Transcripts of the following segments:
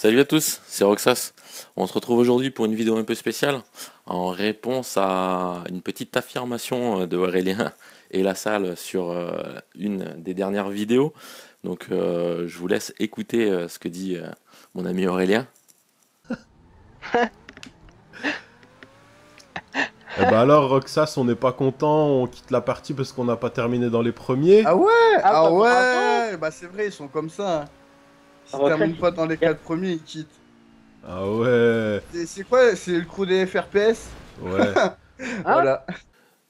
Salut à tous, c'est Roxas. On se retrouve aujourd'hui pour une vidéo un peu spéciale en réponse à une petite affirmation de Aurélien et la salle sur euh, une des dernières vidéos. Donc euh, je vous laisse écouter euh, ce que dit mon ami Aurélien. Eh ben alors, Roxas, on n'est pas content, on quitte la partie parce qu'on n'a pas terminé dans les premiers. Ah ouais Ah, ah bah, ouais Bah c'est vrai, ils sont comme ça. Hein. Si ne termine pas dans les 4 premiers, il quitte. Ah ouais. C'est quoi C'est le crew des FRPS Ouais. Ah. voilà.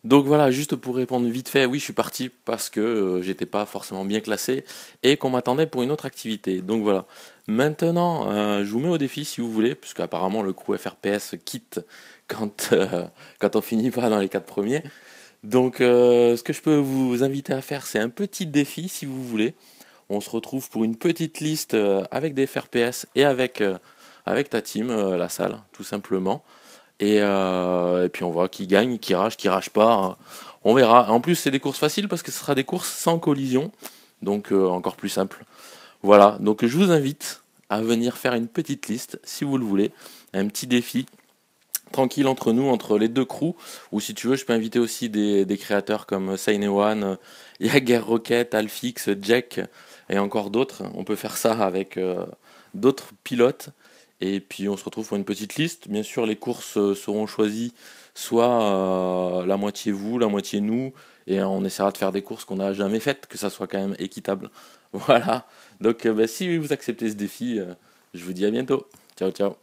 Donc voilà, juste pour répondre vite fait, oui, je suis parti parce que euh, j'étais pas forcément bien classé et qu'on m'attendait pour une autre activité. Donc voilà. Maintenant, euh, je vous mets au défi si vous voulez, puisque apparemment le crew FRPS quitte quand, euh, quand on finit pas dans les 4 premiers. Donc ce que je peux vous inviter à faire, c'est un petit défi si vous voulez. On se retrouve pour une petite liste euh, avec des FRPS et avec, euh, avec ta team, euh, la salle, tout simplement. Et, puis on voit qui gagne, qui rage, qui rage pas. Hein. On verra. En plus, c'est des courses faciles parce que ce sera des courses sans collision. Donc encore plus simple. Voilà. Donc je vous invite à venir faire une petite liste si vous le voulez. Un petit défi tranquille entre nous, entre les deux crews. Ou si tu veux, je peux inviter aussi des, créateurs comme Sainewan, Jagger euh, Rocket, Alfix, Jack et encore d'autres. On peut faire ça avec euh, d'autres pilotes. Et puis on se retrouve pour une petite liste. Bien sûr, les courses euh, seront choisies soit la moitié vous, la moitié nous. Et on essaiera de faire des courses qu'on n'a jamais faites, que ça soit quand même équitable. Voilà. Donc bah, si vous acceptez ce défi, je vous dis à bientôt. Ciao, ciao.